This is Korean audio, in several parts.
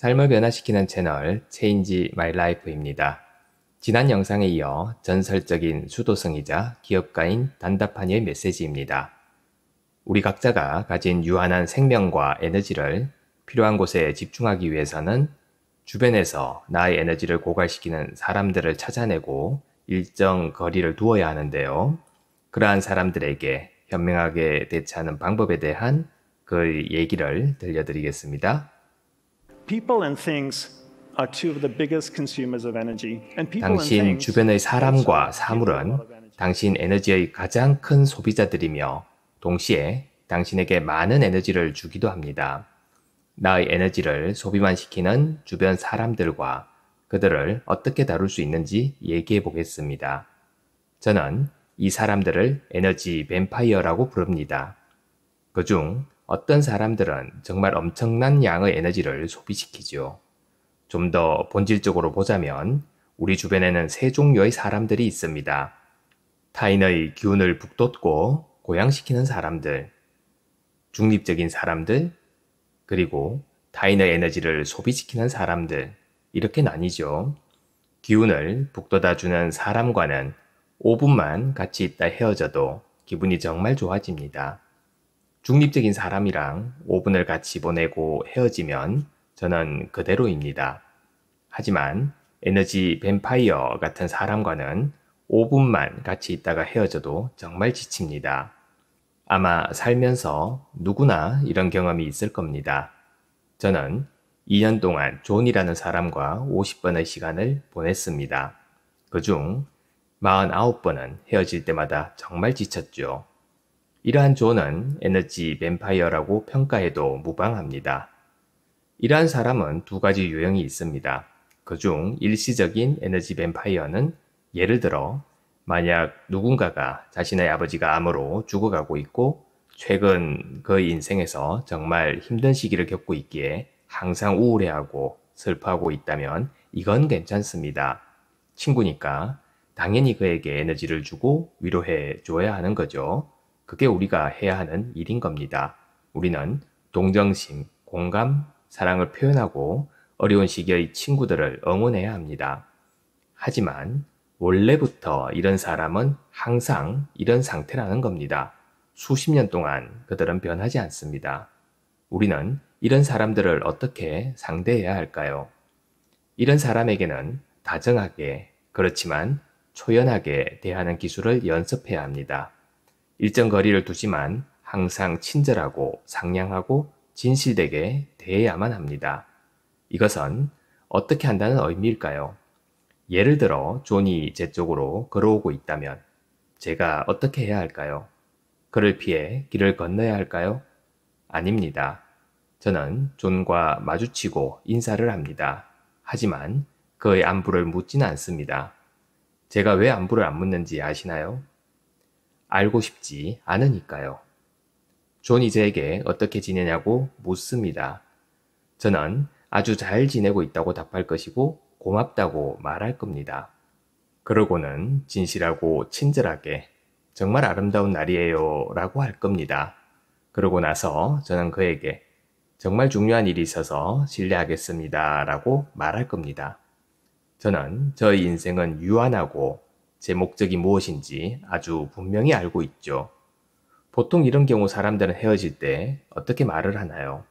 삶을 변화시키는 채널 체인지 마이 라이프입니다. 지난 영상에 이어 전설적인 수도성이자 기업가인 단다파니의 메시지입니다. 우리 각자가 가진 유한한 생명과 에너지를 필요한 곳에 집중하기 위해서는 주변에서 나의 에너지를 고갈시키는 사람들을 찾아내고 일정 거리를 두어야 하는데요. 그러한 사람들에게 현명하게 대처하는 방법에 대한 그 얘기를 들려드리겠습니다. 당신 주변의 사람과 사물은 당신 에너지의 가장 큰 소비자들이며 동시에 당신에게 많은 에너지를 주기도 합니다. 나의 에너지를 소비만 시키는 주변 사람들과 그들을 어떻게 다룰 수 있는지 얘기해 보겠습니다. 저는 이 사람들을 에너지 뱀파이어라고 부릅니다. 그중 어떤 사람들은 정말 엄청난 양의 에너지를 소비시키죠. 좀 더 본질적으로 보자면 우리 주변에는 세 종류의 사람들이 있습니다. 타인의 기운을 북돋고 고양시키는 사람들, 중립적인 사람들, 그리고 타인의 에너지를 소비시키는 사람들, 이렇게 나뉘죠. 기운을 북돋아주는 사람과는 5분만 같이 있다 헤어져도 기분이 정말 좋아집니다. 중립적인 사람이랑 5분을 같이 보내고 헤어지면 저는 그대로입니다. 하지만 에너지 뱀파이어 같은 사람과는 5분만 같이 있다가 헤어져도 정말 지칩니다. 아마 살면서 누구나 이런 경험이 있을 겁니다. 저는 2년 동안 존이라는 사람과 50번의 시간을 보냈습니다. 그 중 49번은 헤어질 때마다 정말 지쳤죠. 이러한 존은 에너지 뱀파이어라고 평가해도 무방합니다. 이러한 사람은 두 가지 유형이 있습니다. 그 중 일시적인 에너지 뱀파이어는 예를 들어 만약 누군가가 자신의 아버지가 암으로 죽어가고 있고 최근 그 인생에서 정말 힘든 시기를 겪고 있기에 항상 우울해하고 슬퍼하고 있다면 이건 괜찮습니다. 친구니까 당연히 그에게 에너지를 주고 위로해 줘야 하는 거죠. 그게 우리가 해야 하는 일인 겁니다. 우리는 동정심, 공감, 사랑을 표현하고 어려운 시기의 친구들을 응원해야 합니다. 하지만 원래부터 이런 사람은 항상 이런 상태라는 겁니다. 수십 년 동안 그들은 변하지 않습니다. 우리는 이런 사람들을 어떻게 상대해야 할까요? 이런 사람에게는 다정하게, 그렇지만 초연하게 대하는 기술을 연습해야 합니다. 일정 거리를 두지만 항상 친절하고 상냥하고 진실되게 대해야만 합니다. 이것은 어떻게 한다는 의미일까요? 예를 들어 존이 제 쪽으로 걸어오고 있다면 제가 어떻게 해야 할까요? 그를 피해 길을 건너야 할까요? 아닙니다. 저는 존과 마주치고 인사를 합니다. 하지만 그의 안부를 묻지는 않습니다. 제가 왜 안부를 안 묻는지 아시나요? 알고 싶지 않으니까요. 존 이즈에게 어떻게 지내냐고 묻습니다. 저는 아주 잘 지내고 있다고 답할 것이고 고맙다고 말할 겁니다. 그러고는 진실하고 친절하게 정말 아름다운 날이에요 라고 할 겁니다. 그러고 나서 저는 그에게 정말 중요한 일이 있어서 실례하겠습니다 라고 말할 겁니다. 저는 저의 인생은 유한하고 제 목적이 무엇인지 아주 분명히 알고 있죠. 보통 이런 경우 사람들은 헤어질 때 어떻게 말을 하나요?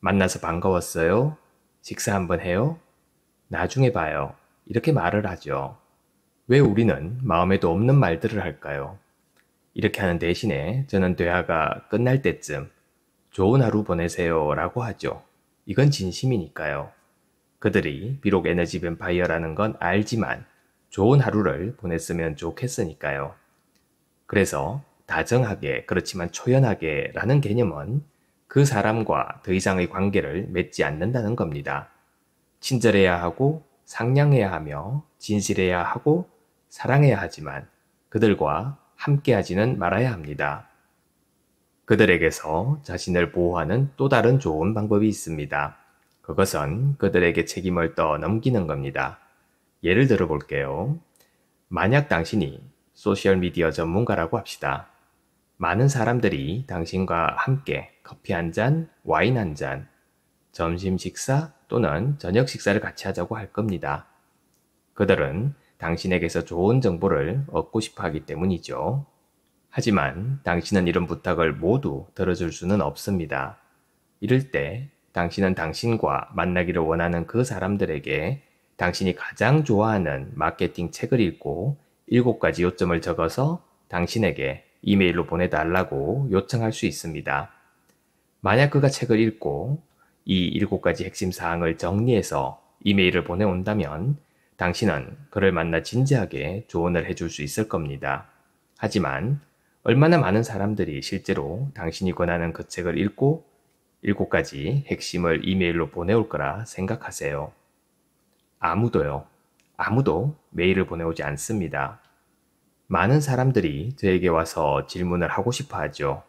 만나서 반가웠어요? 식사 한번 해요? 나중에 봐요. 이렇게 말을 하죠. 왜 우리는 마음에도 없는 말들을 할까요? 이렇게 하는 대신에 저는 대화가 끝날 때쯤 좋은 하루 보내세요 라고 하죠. 이건 진심이니까요. 그들이 비록 에너지 뱀파이어라는 건 알지만 좋은 하루를 보냈으면 좋겠으니까요. 그래서 다정하게 그렇지만 초연하게 라는 개념은 그 사람과 더 이상의 관계를 맺지 않는다는 겁니다. 친절해야 하고 상냥해야 하며 진실해야 하고 사랑해야 하지만 그들과 함께하지는 말아야 합니다. 그들에게서 자신을 보호하는 또 다른 좋은 방법이 있습니다. 그것은 그들에게 책임을 떠넘기는 겁니다. 예를 들어 볼게요. 만약 당신이 소셜미디어 전문가라고 합시다. 많은 사람들이 당신과 함께 커피 한 잔, 와인 한 잔, 점심 식사 또는 저녁 식사를 같이 하자고 할 겁니다. 그들은 당신에게서 좋은 정보를 얻고 싶어 하기 때문이죠. 하지만 당신은 이런 부탁을 모두 들어줄 수는 없습니다. 이럴 때 당신은 당신과 만나기를 원하는 그 사람들에게 당신이 가장 좋아하는 마케팅 책을 읽고 7가지 요점을 적어서 당신에게 이메일로 보내달라고 요청할 수 있습니다. 만약 그가 책을 읽고 이 7가지 핵심 사항을 정리해서 이메일을 보내온다면 당신은 그를 만나 진지하게 조언을 해줄 수 있을 겁니다. 하지만 얼마나 많은 사람들이 실제로 당신이 권하는 그 책을 읽고 7가지 핵심을 이메일로 보내올 거라 생각하세요. 아무도요. 아무도 메일을 보내오지 않습니다. 많은 사람들이 저에게 와서 질문을 하고 싶어 하죠.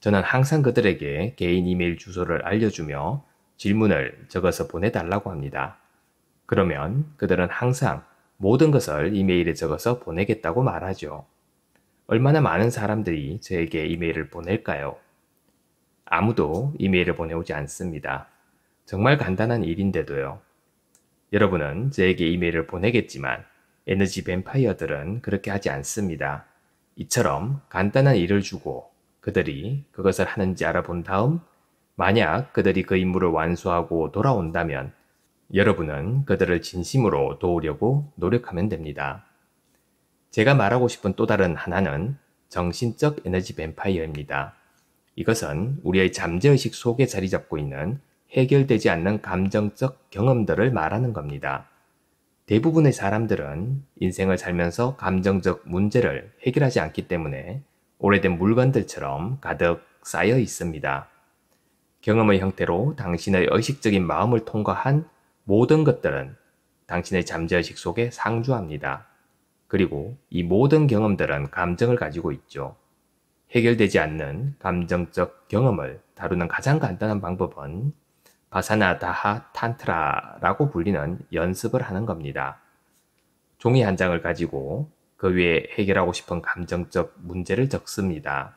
저는 항상 그들에게 개인 이메일 주소를 알려주며 질문을 적어서 보내달라고 합니다. 그러면 그들은 항상 모든 것을 이메일에 적어서 보내겠다고 말하죠. 얼마나 많은 사람들이 저에게 이메일을 보낼까요? 아무도 이메일을 보내오지 않습니다. 정말 간단한 일인데도요. 여러분은 저에게 이메일을 보내겠지만 에너지 뱀파이어들은 그렇게 하지 않습니다. 이처럼 간단한 일을 주고 그들이 그것을 하는지 알아본 다음 만약 그들이 그 임무를 완수하고 돌아온다면 여러분은 그들을 진심으로 도우려고 노력하면 됩니다. 제가 말하고 싶은 또 다른 하나는 정신적 에너지 뱀파이어입니다. 이것은 우리의 잠재의식 속에 자리 잡고 있는 해결되지 않는 감정적 경험들을 말하는 겁니다. 대부분의 사람들은 인생을 살면서 감정적 문제를 해결하지 않기 때문에 오래된 물건들처럼 가득 쌓여 있습니다. 경험의 형태로 당신의 의식적인 마음을 통과한 모든 것들은 당신의 잠재의식 속에 상주합니다. 그리고 이 모든 경험들은 감정을 가지고 있죠. 해결되지 않는 감정적 경험을 다루는 가장 간단한 방법은 바사나다하 탄트라라고 불리는 연습을 하는 겁니다. 종이 한 장을 가지고 그 위에 해결하고 싶은 감정적 문제를 적습니다.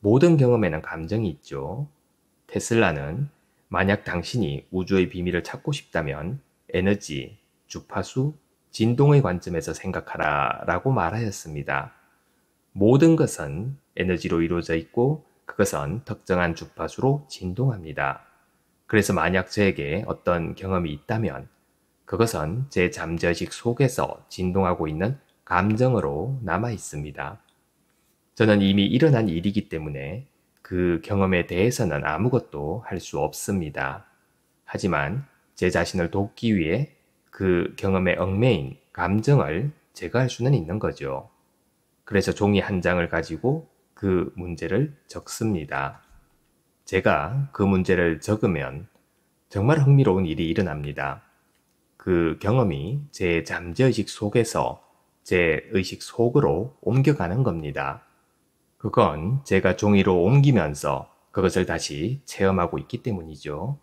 모든 경험에는 감정이 있죠. 테슬라는 만약 당신이 우주의 비밀을 찾고 싶다면 에너지, 주파수, 진동의 관점에서 생각하라 라고 말하였습니다. 모든 것은 에너지로 이루어져 있고 그것은 특정한 주파수로 진동합니다. 그래서 만약 저에게 어떤 경험이 있다면 그것은 제 잠재의식 속에서 진동하고 있는 감정으로 남아 있습니다. 저는 이미 일어난 일이기 때문에 그 경험에 대해서는 아무것도 할 수 없습니다. 하지만 제 자신을 돕기 위해 그 경험의 얽매인 감정을 제거할 수는 있는 거죠. 그래서 종이 한 장을 가지고 그 문제를 적습니다. 제가 그 문제를 적으면 정말 흥미로운 일이 일어납니다. 그 경험이 제 잠재의식 속에서 제 의식 속으로 옮겨가는 겁니다. 그건 제가 종이로 옮기면서 그것을 다시 체험하고 있기 때문이죠.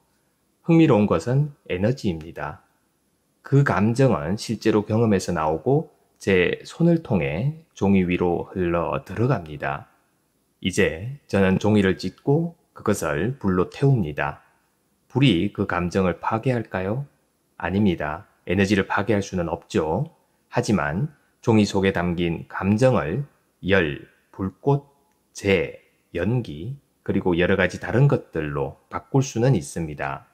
흥미로운 것은 에너지입니다. 그 감정은 실제로 경험에서 나오고 제 손을 통해 종이 위로 흘러 들어갑니다. 이제 저는 종이를 찢고 그것을 불로 태웁니다. 불이 그 감정을 파괴할까요? 아닙니다. 에너지를 파괴할 수는 없죠. 하지만 종이 속에 담긴 감정을 열, 불꽃, 재, 연기, 그리고 여러 가지 다른 것들로 바꿀 수는 있습니다.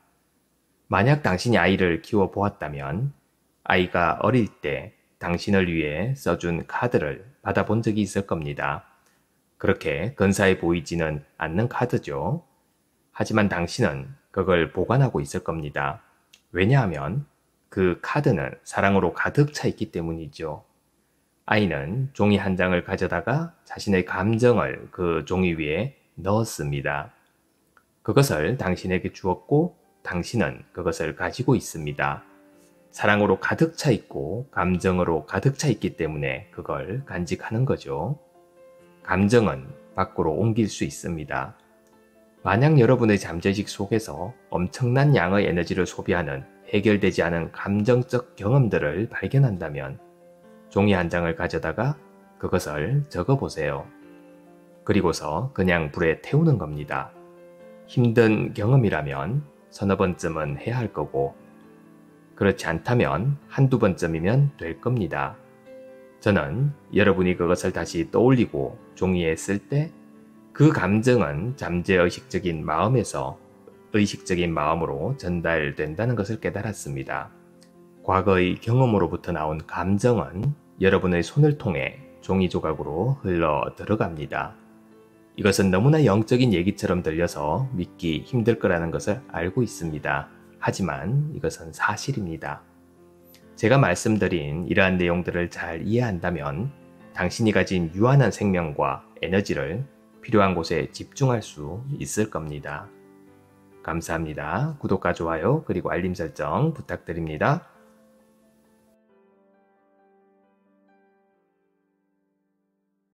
만약 당신이 아이를 키워보았다면 아이가 어릴 때 당신을 위해 써준 카드를 받아본 적이 있을 겁니다. 그렇게 근사해 보이지는 않는 카드죠. 하지만 당신은 그걸 보관하고 있을 겁니다. 왜냐하면 그 카드는 사랑으로 가득 차 있기 때문이죠. 아이는 종이 한 장을 가져다가 자신의 감정을 그 종이 위에 넣었습니다. 그것을 당신에게 주었고 당신은 그것을 가지고 있습니다. 사랑으로 가득 차 있고 감정으로 가득 차 있기 때문에 그걸 간직하는 거죠. 감정은 밖으로 옮길 수 있습니다. 만약 여러분의 잠재식 속에서 엄청난 양의 에너지를 소비하는 해결되지 않은 감정적 경험들을 발견한다면 종이 한 장을 가져다가 그것을 적어보세요. 그리고서 그냥 불에 태우는 겁니다. 힘든 경험이라면 서너 번쯤은 해야 할 거고 그렇지 않다면 한두 번쯤이면 될 겁니다. 저는 여러분이 그것을 다시 떠올리고 종이에 쓸 때 그 감정은 잠재의식적인 마음에서 의식적인 마음으로 전달된다는 것을 깨달았습니다. 과거의 경험으로부터 나온 감정은 여러분의 손을 통해 종이 조각으로 흘러 들어갑니다. 이것은 너무나 영적인 얘기처럼 들려서 믿기 힘들 거라는 것을 알고 있습니다. 하지만 이것은 사실입니다. 제가 말씀드린 이러한 내용들을 잘 이해한다면 당신이 가진 유한한 생명과 에너지를 필요한 곳에 집중할 수 있을 겁니다. 감사합니다. 구독과 좋아요 그리고 알림 설정 부탁드립니다.